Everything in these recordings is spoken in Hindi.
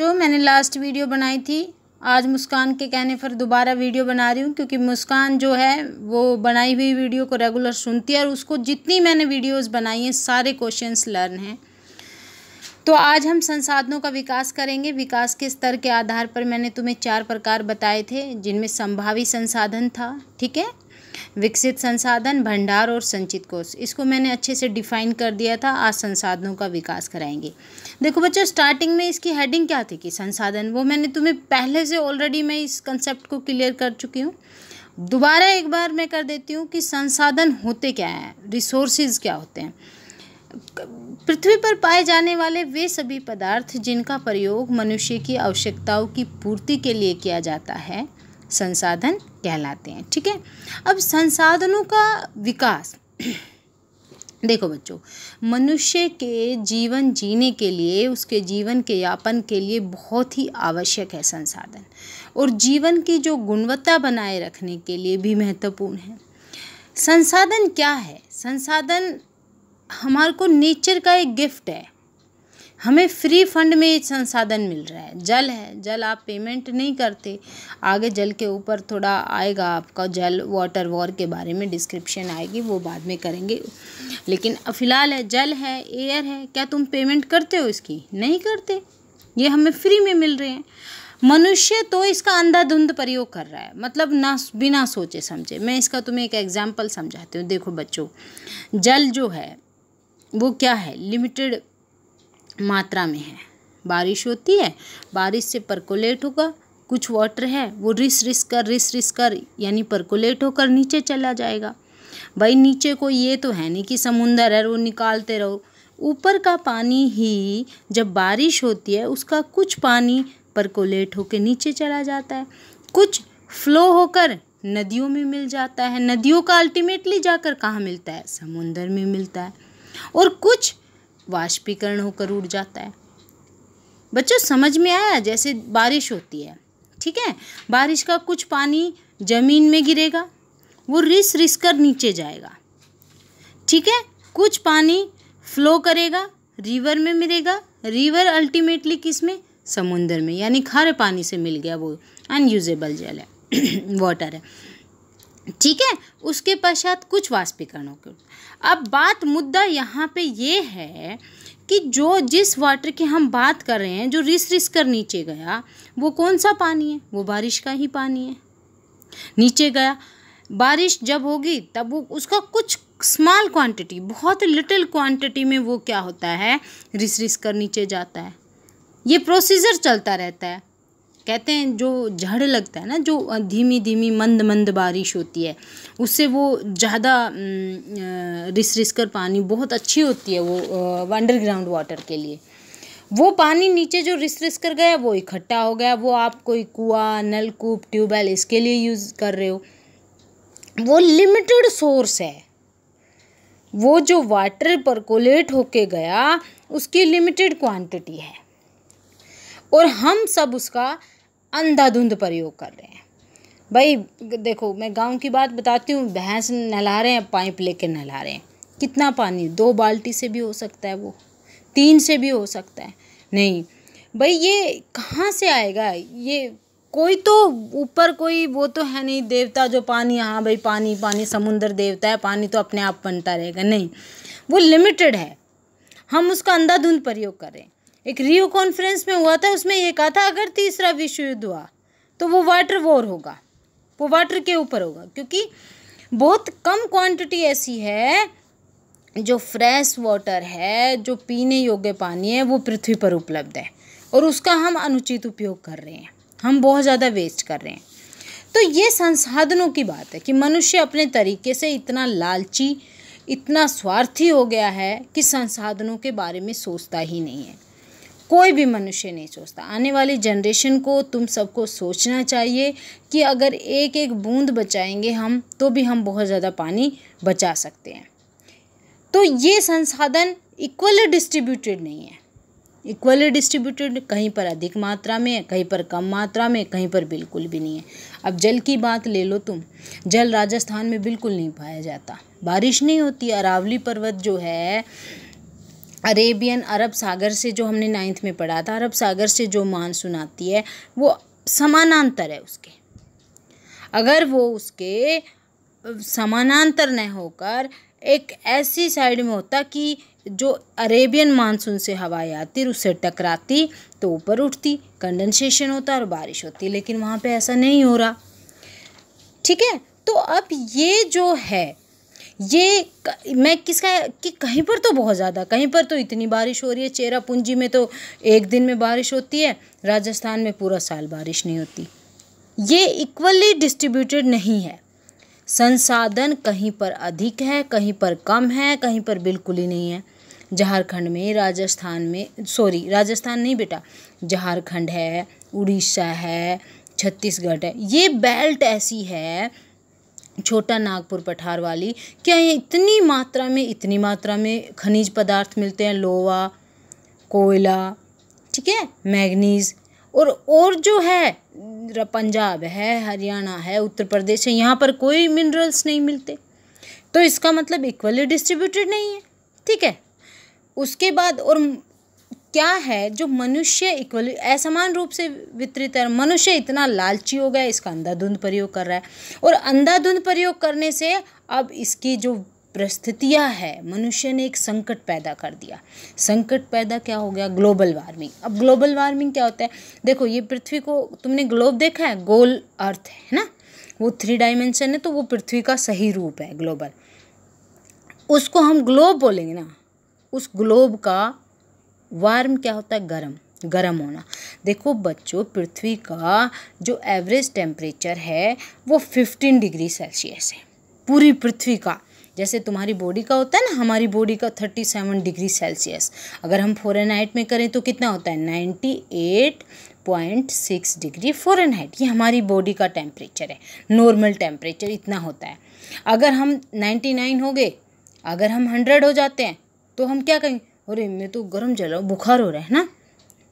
जो तो मैंने लास्ट वीडियो बनाई थी आज मुस्कान के कहने पर दोबारा वीडियो बना रही हूँ क्योंकि मुस्कान जो है वो बनाई हुई वीडियो को रेगुलर सुनती है और उसको जितनी मैंने वीडियोस बनाई हैं सारे क्वेश्चंस लर्न हैं तो आज हम संसाधनों का विकास करेंगे विकास के स्तर के आधार पर मैंने तुम्हें चार प्रकार बताए थे जिनमें संभावी संसाधन था ठीक है विकसित संसाधन भंडार और संचित कोष इसको मैंने अच्छे से डिफाइन कर दिया था आज संसाधनों का विकास कराएंगे देखो बच्चों स्टार्टिंग में इसकी हेडिंग क्या थी कि संसाधन वो मैंने तुम्हें पहले से ऑलरेडी मैं इस कंसेप्ट को क्लियर कर चुकी हूँ दोबारा एक बार मैं कर देती हूँ कि संसाधन होते क्या हैं रिसोर्सेज क्या होते हैं पृथ्वी पर पाए जाने वाले वे सभी पदार्थ जिनका प्रयोग मनुष्य की आवश्यकताओं की पूर्ति के लिए किया जाता है संसाधन कहलाते हैं ठीक है अब संसाधनों का विकास देखो बच्चों मनुष्य के जीवन जीने के लिए उसके जीवन के यापन के लिए बहुत ही आवश्यक है संसाधन और जीवन की जो गुणवत्ता बनाए रखने के लिए भी महत्वपूर्ण है संसाधन क्या है संसाधन हमारे को नेचर का एक गिफ्ट है हमें फ्री फंड में संसाधन मिल रहा है जल है जल आप पेमेंट नहीं करते आगे जल के ऊपर थोड़ा आएगा आपका जल वाटर वॉर के बारे में डिस्क्रिप्शन आएगी वो बाद में करेंगे लेकिन फ़िलहाल है जल है एयर है क्या तुम पेमेंट करते हो इसकी नहीं करते ये हमें फ्री में मिल रहे हैं मनुष्य तो इसका अंधाधुंध प्रयोग कर रहा है मतलब ना बिना सोचे समझे मैं इसका तुम्हें एक एग्जाम्पल समझाती हूँ देखो बच्चों जल जो है वो क्या है लिमिटेड मात्रा में है बारिश होती है बारिश से परकोलेट होगा कुछ वाटर है वो रिस रिस कर रिस रिस कर यानी परकोलेट होकर नीचे चला जाएगा भाई नीचे को ये तो है नहीं कि समुंदर है वो निकालते रहो ऊपर का पानी ही जब बारिश होती है उसका कुछ पानी परकोलेट होकर नीचे चला जाता है कुछ फ्लो होकर नदियों में मिल जाता है नदियों का अल्टीमेटली जाकर कहाँ मिलता है समुंदर में मिलता है और कुछ वाष्पीकरण होकर उड़ जाता है बच्चों समझ में आया जैसे बारिश होती है ठीक है बारिश का कुछ पानी ज़मीन में गिरेगा वो रिस रिस कर नीचे जाएगा ठीक है कुछ पानी फ्लो करेगा रिवर में मिलेगा रिवर अल्टीमेटली किस में समुंदर में यानी खारे पानी से मिल गया वो अनयूजेबल जल है वाटर है ठीक है उसके पश्चात कुछ वाष्पीकरणों के अब बात मुद्दा यहाँ पे ये है कि जो जिस वाटर की हम बात कर रहे हैं जो रिस रिस कर नीचे गया वो कौन सा पानी है वो बारिश का ही पानी है नीचे गया बारिश जब होगी तब वो उसका कुछ स्मॉल क्वांटिटी बहुत लिटिल क्वांटिटी में वो क्या होता है रिस रिस कर नीचे जाता है ये प्रोसीजर चलता रहता है कहते हैं जो झड़ लगता है ना जो धीमी धीमी मंद मंद बारिश होती है उससे वो ज़्यादा रिस रिस कर पानी बहुत अच्छी होती है वो अंडरग्राउंड वाटर के लिए वो पानी नीचे जो रिस रिस कर गया वो इकट्ठा हो गया वो आप कोई कुआ नलकूप ट्यूबवेल इसके लिए यूज़ कर रहे हो वो लिमिटेड सोर्स है वो जो वाटर परकोलेट होके गया उसकी लिमिटेड क्वांटिटी है और हम सब उसका अंधाधुंध प्रयोग कर रहे हैं भाई देखो मैं गांव की बात बताती हूँ भैंस नहला रहे हैं पाइप लेके नहला रहे हैं कितना पानी दो बाल्टी से भी हो सकता है वो तीन से भी हो सकता है नहीं भाई ये कहाँ से आएगा ये कोई तो ऊपर कोई वो तो है नहीं देवता जो पानी हाँ भाई पानी पानी समुंदर देवता है पानी तो अपने आप बनता रहेगा नहीं वो लिमिटेड है हम उसका अंधाधुंध प्रयोग करें एक रियो कॉन्फ्रेंस में हुआ था उसमें यह कहा था अगर तीसरा विश्व युद्ध हुआ तो वो वाटर वॉर होगा वो वाटर के ऊपर होगा क्योंकि बहुत कम क्वांटिटी ऐसी है जो फ्रेश वाटर है जो पीने योग्य पानी है वो पृथ्वी पर उपलब्ध है और उसका हम अनुचित उपयोग कर रहे हैं हम बहुत ज़्यादा वेस्ट कर रहे हैं तो ये संसाधनों की बात है कि मनुष्य अपने तरीके से इतना लालची इतना स्वार्थी हो गया है कि संसाधनों के बारे में सोचता ही नहीं है कोई भी मनुष्य नहीं सोचता आने वाली जनरेशन को तुम सबको सोचना चाहिए कि अगर एक एक बूंद बचाएंगे हम तो भी हम बहुत ज़्यादा पानी बचा सकते हैं तो ये संसाधन इक्वली डिस्ट्रीब्यूटेड नहीं है इक्वली डिस्ट्रीब्यूटेड कहीं पर अधिक मात्रा में कहीं पर कम मात्रा में कहीं पर बिल्कुल भी नहीं है अब जल की बात ले लो तुम जल राजस्थान में बिल्कुल नहीं पाया जाता बारिश नहीं होती अरावली पर्वत जो है अरेबियन अरब सागर से जो हमने नाइन्थ में पढ़ा था अरब सागर से जो मानसून आती है वो समानांतर है उसके अगर वो उसके समानांतर न होकर एक ऐसी साइड में होता कि जो अरेबियन मानसून से हवाएं आती और उससे टकराती तो ऊपर उठती कंडेंसेशन होता और बारिश होती लेकिन वहाँ पे ऐसा नहीं हो रहा ठीक है तो अब ये जो है ये मैं किसका कि कहीं पर तो बहुत ज़्यादा कहीं पर तो इतनी बारिश हो रही है चेरा पूंजी में तो एक दिन में बारिश होती है राजस्थान में पूरा साल बारिश नहीं होती ये इक्वली डिस्ट्रीब्यूटेड नहीं है संसाधन कहीं पर अधिक है कहीं पर कम है कहीं पर बिल्कुल ही नहीं है झारखंड में राजस्थान में सॉरी राजस्थान नहीं बेटा झारखंड है उड़ीसा है छत्तीसगढ़ है ये बेल्ट ऐसी है छोटा नागपुर पठार वाली क्या ये इतनी मात्रा में इतनी मात्रा में खनिज पदार्थ मिलते हैं लोहा कोयला ठीक है मैग्नीज और और जो है पंजाब है हरियाणा है उत्तर प्रदेश है यहाँ पर कोई मिनरल्स नहीं मिलते तो इसका मतलब इक्वली डिस्ट्रीब्यूटेड नहीं है ठीक है उसके बाद और क्या है जो मनुष्य इक्वली असमान रूप से वितरित है मनुष्य इतना लालची हो गया इसका अंधाधुंध प्रयोग कर रहा है और अंधाधुंध प्रयोग करने से अब इसकी जो परिस्थितियाँ है मनुष्य ने एक संकट पैदा कर दिया संकट पैदा क्या हो गया ग्लोबल वार्मिंग अब ग्लोबल वार्मिंग क्या होता है देखो ये पृथ्वी को तुमने ग्लोब देखा है गोल अर्थ है ना वो थ्री डायमेंशन है तो वो पृथ्वी का सही रूप है ग्लोबल उसको हम ग्लोब बोलेंगे ना उस ग्लोब का वार्म क्या होता है गर्म गर्म होना देखो बच्चों पृथ्वी का जो एवरेज टेम्परेचर है वो फिफ्टीन डिग्री सेल्सियस है पूरी पृथ्वी का जैसे तुम्हारी बॉडी का होता है ना हमारी बॉडी का थर्टी सेवन डिग्री सेल्सियस अगर हम फ़ॉरन हाइट में करें तो कितना होता है ninety eight point six degree Fahrenheit ये हमारी बॉडी का टेम्परेचर है नॉर्मल टेम्परेचर इतना होता है अगर हम नाइन्टी नाइन हो गए अगर हम हंड्रेड हो जाते हैं तो हम क्या कहेंगे अरे मैं तो गर्म जल रहा हूँ बुखार हो रहा है ना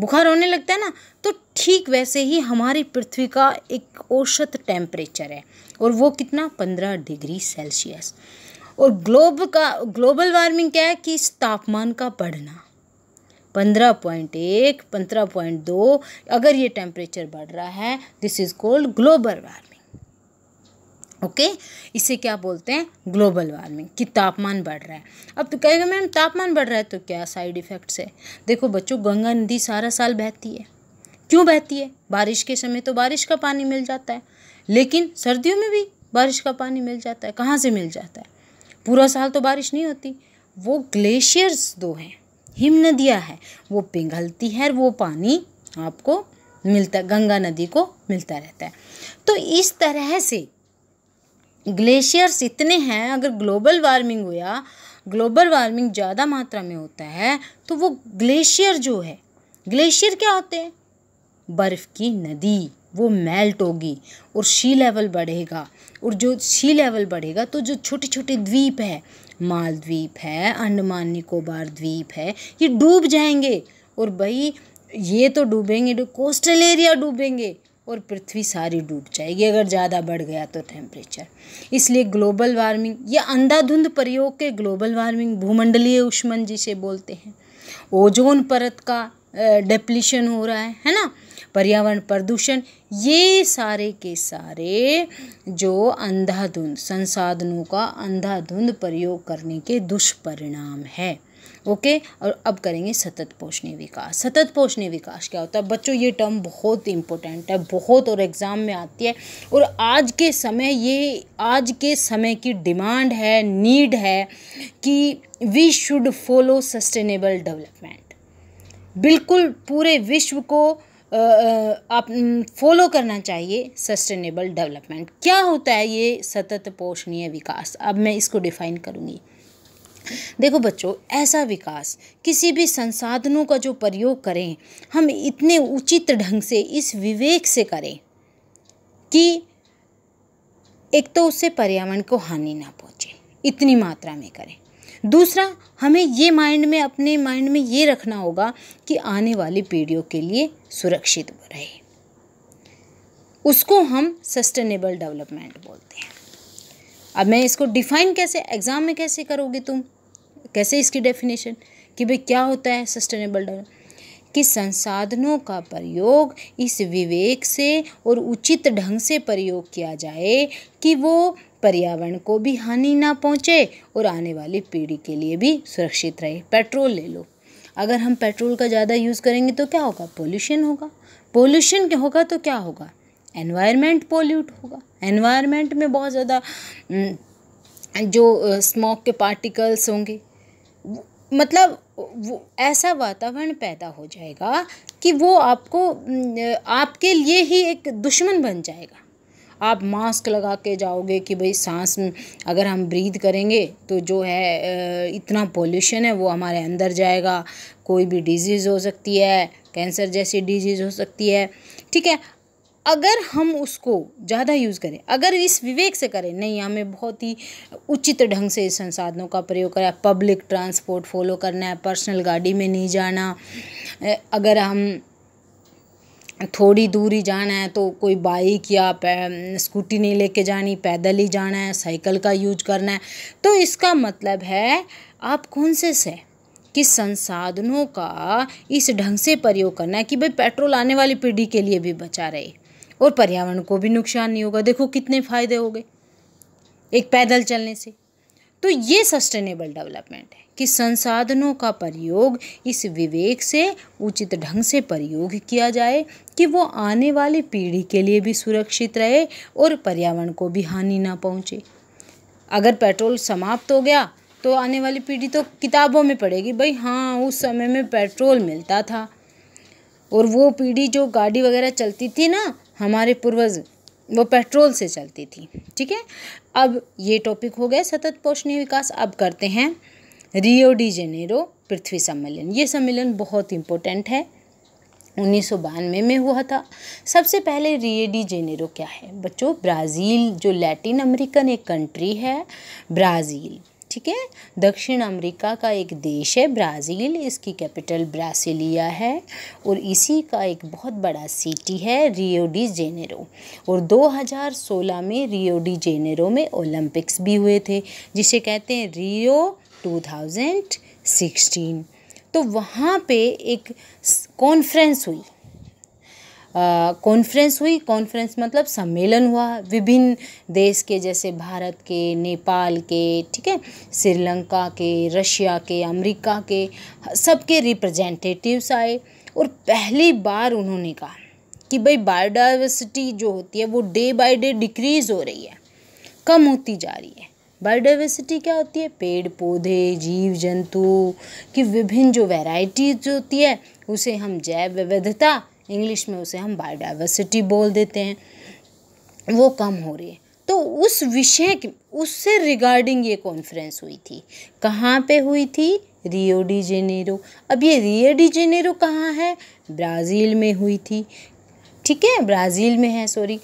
बुखार होने लगता है ना तो ठीक वैसे ही हमारी पृथ्वी का एक औसत टेम्परेचर है और वो कितना पंद्रह डिग्री सेल्सियस और ग्लोब का ग्लोबल वार्मिंग क्या है कि इस तापमान का बढ़ना पंद्रह पॉइंट एक पंद्रह पॉइंट दो अगर ये टेम्परेचर बढ़ रहा है this is called global warming okay okay? इसे क्या बोलते हैं ग्लोबल वार्मिंग कि तापमान बढ़ रहा है अब तो कहेगा मैम तापमान बढ़ रहा है तो क्या साइड इफ़ेक्ट्स है देखो बच्चों गंगा नदी सारा साल बहती है क्यों बहती है बारिश के समय तो बारिश का पानी मिल जाता है लेकिन सर्दियों में भी बारिश का पानी मिल जाता है कहाँ से मिल जाता है पूरा साल तो बारिश नहीं होती वो ग्लेशियर्स दो हैं हिम नदियाँ हैं वो पिघलती है वो पानी आपको मिलता गंगा नदी को मिलता रहता है तो इस तरह से ग्लेशियर्स इतने हैं अगर ग्लोबल वार्मिंग हुआ ग्लोबल वार्मिंग ज़्यादा मात्रा में होता है तो वो ग्लेशियर जो है ग्लेशियर क्या होते हैं बर्फ़ की नदी वो मेल्ट होगी और सी लेवल बढ़ेगा और जो सी लेवल बढ़ेगा तो जो छोटे छोटे द्वीप है मालद्वीप है अंडमान निकोबार द्वीप है ये डूब जाएंगे और भाई ये तो डूबेंगे कोस्टल एरिया डूबेंगे और पृथ्वी सारी डूब जाएगी अगर ज़्यादा बढ़ गया तो टेम्परेचर इसलिए ग्लोबल वार्मिंग या अंधाधुंध प्रयोग के ग्लोबल वार्मिंग भूमंडलीय उष्मन जिसे बोलते हैं ओजोन परत का डेप्लीशन हो रहा है है ना पर्यावरण प्रदूषण ये सारे के सारे जो अंधाधुंध संसाधनों का अंधाधुंध प्रयोग करने के दुष्परिणाम है ओके और अब करेंगे सतत पोषणी विकास सतत पोषणी विकास क्या होता है बच्चों ये टर्म बहुत इंपॉर्टेंट है बहुत और एग्ज़ाम में आती है और आज के समय ये आज के समय की डिमांड है नीड है कि we should follow sustainable development बिल्कुल पूरे विश्व को आप फॉलो करना चाहिए सस्टेनेबल डेवलपमेंट क्या होता है ये सतत पोषणीय विकास अब मैं इसको डिफ़ाइन करूँगी देखो बच्चों ऐसा विकास किसी भी संसाधनों का जो प्रयोग करें हम इतने उचित ढंग से इस विवेक से करें कि एक तो उससे पर्यावरण को हानि ना पहुँचे इतनी मात्रा में करें दूसरा हमें ये माइंड में अपने माइंड में ये रखना होगा कि आने वाली पीढ़ियों के लिए सुरक्षित रहे उसको हम सस्टेनेबल डेवलपमेंट बोलते हैं अब मैं इसको डिफाइन कैसे एग्ज़ाम में कैसे करोगे तुम कैसे इसकी डेफिनेशन कि भाई क्या होता है सस्टेनेबल डेवलप कि संसाधनों का प्रयोग इस विवेक से और उचित ढंग से प्रयोग किया जाए कि वो पर्यावरण को भी हानि ना पहुंचे और आने वाली पीढ़ी के लिए भी सुरक्षित रहे पेट्रोल ले लो अगर हम पेट्रोल का ज़्यादा यूज़ करेंगे तो क्या होगा पोल्यूशन होगा पोल्यूशन होगा तो क्या होगा एनवायरनमेंट पोल्यूट होगा एनवायरनमेंट में बहुत ज़्यादा जो स्मोक के पार्टिकल्स होंगे मतलब वो ऐसा वातावरण पैदा हो जाएगा कि वो आपको आपके लिए ही एक दुश्मन बन जाएगा आप मास्क लगा के जाओगे कि भाई सांस अगर हम ब्रीद करेंगे तो जो है इतना पोल्यूशन है वो हमारे अंदर जाएगा कोई भी डिजीज़ हो सकती है कैंसर जैसी डिजीज़ हो सकती है ठीक है अगर हम उसको ज़्यादा यूज़ करें अगर इस विवेक से करें नहीं हमें बहुत ही उचित ढंग से इस संसाधनों का प्रयोग करें पब्लिक ट्रांसपोर्ट फॉलो करना है पर्सनल गाड़ी में नहीं जाना अगर हम थोड़ी दूरी जाना है तो कोई बाइक या स्कूटी नहीं लेके जानी पैदल ही जाना है साइकिल का यूज करना है तो इसका मतलब है आप कॉन्सियस है कि संसाधनों का इस ढंग से प्रयोग करना है कि भाई पेट्रोल आने वाली पीढ़ी के लिए भी बचा रहे और पर्यावरण को भी नुकसान नहीं होगा देखो कितने फ़ायदे हो गए एक पैदल चलने से तो ये सस्टेनेबल डेवलपमेंट है कि संसाधनों का प्रयोग इस विवेक से उचित ढंग से प्रयोग किया जाए कि वो आने वाली पीढ़ी के लिए भी सुरक्षित रहे और पर्यावरण को भी हानि ना पहुँचे अगर पेट्रोल समाप्त हो गया तो आने वाली पीढ़ी तो किताबों में पड़ेगी भाई हाँ उस समय में पेट्रोल मिलता था और वो पीढ़ी जो गाड़ी वगैरह चलती थी ना हमारे पूर्वज वो पेट्रोल से चलती थी ठीक है अब ये टॉपिक हो गया सतत पोषणीय विकास अब करते हैं रियो डी जेनेरो पृथ्वी सम्मेलन ये सम्मेलन बहुत इम्पोर्टेंट है उन्नीस सौ बानवे में हुआ था सबसे पहले रियो डी जेनेरो क्या है बच्चों ब्राज़ील जो लैटिन अमेरिकन एक कंट्री है ब्राज़ील ठीक है दक्षिण अमेरिका का एक देश है ब्राज़ील इसकी कैपिटल ब्रासिलिया है और इसी का एक बहुत बड़ा सिटी है रियो डी जेनेरो और 2016 में रियो डी जेनेरो में ओलंपिक्स भी हुए थे जिसे कहते हैं रियो 2016 तो वहाँ पे एक कॉन्फ्रेंस हुई कॉन्फ्रेंस हुई कॉन्फ्रेंस मतलब सम्मेलन हुआ विभिन्न देश के जैसे भारत के नेपाल के ठीक है श्रीलंका के रशिया के अमेरिका के सबके रिप्रेजेंटेटिव्स आए और पहली बार उन्होंने कहा कि भाई बायोडाइवर्सिटी जो होती है वो डे बाय डे डिक्रीज हो रही है कम होती जा रही है बायोडाइवर्सिटी क्या होती है पेड़ पौधे जीव जंतु की विभिन्न जो वैरायटीज जो होती है उसे हम जैव विविधता इंग्लिश में उसे हम बायोडाइवर्सिटी बोल देते हैं वो कम हो रही है तो उस विषय उससे रिगार्डिंग ये कॉन्फ्रेंस हुई थी कहाँ पे हुई थी रियो डी जेनेरो अब ये रियो डी जेनेरो कहाँ है ब्राज़ील में हुई थी ठीक है ब्राज़ील में है सॉरी